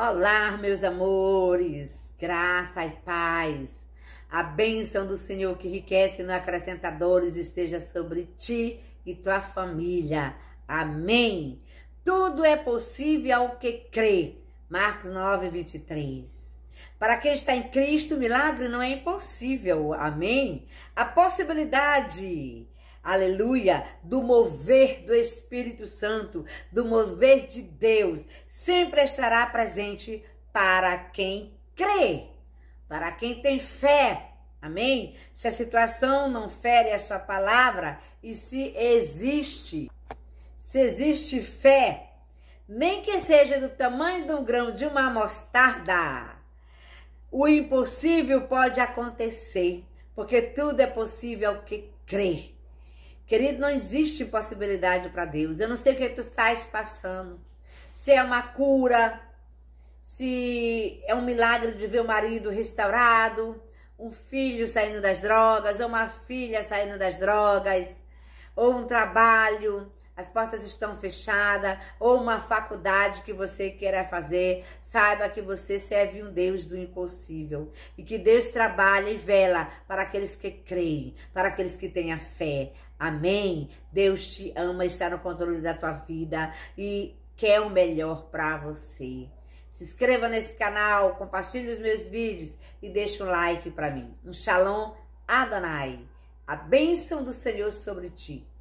Olá, meus amores, graça e paz. A bênção do Senhor que enriquece no acrescentadores esteja sobre ti e tua família. Amém. Tudo é possível ao que crê. Marcos 9, 23. Para quem está em Cristo, milagre não é impossível. Amém? A possibilidade aleluia, do mover do Espírito Santo, do mover de Deus, sempre estará presente para quem crê, para quem tem fé. Amém? Se a situação não fere a sua palavra e se existe, se existe fé, nem que seja do tamanho de um grão de uma mostarda, o impossível pode acontecer, porque tudo é possível ao que crê. Querido, não existe impossibilidade para Deus. Eu não sei o que tu estás passando. Se é uma cura, se é um milagre de ver o marido restaurado, um filho saindo das drogas, ou uma filha saindo das drogas, ou um trabalho, as portas estão fechadas, ou uma faculdade que você queira fazer, saiba que você serve um Deus do impossível e que Deus trabalha e vela para aqueles que creem, para aqueles que têm a fé. Amém? Deus te ama, está no controle da tua vida e quer o melhor para você. Se inscreva nesse canal, compartilhe os meus vídeos e deixe um like para mim. Um shalom Adonai. A bênção do Senhor sobre ti.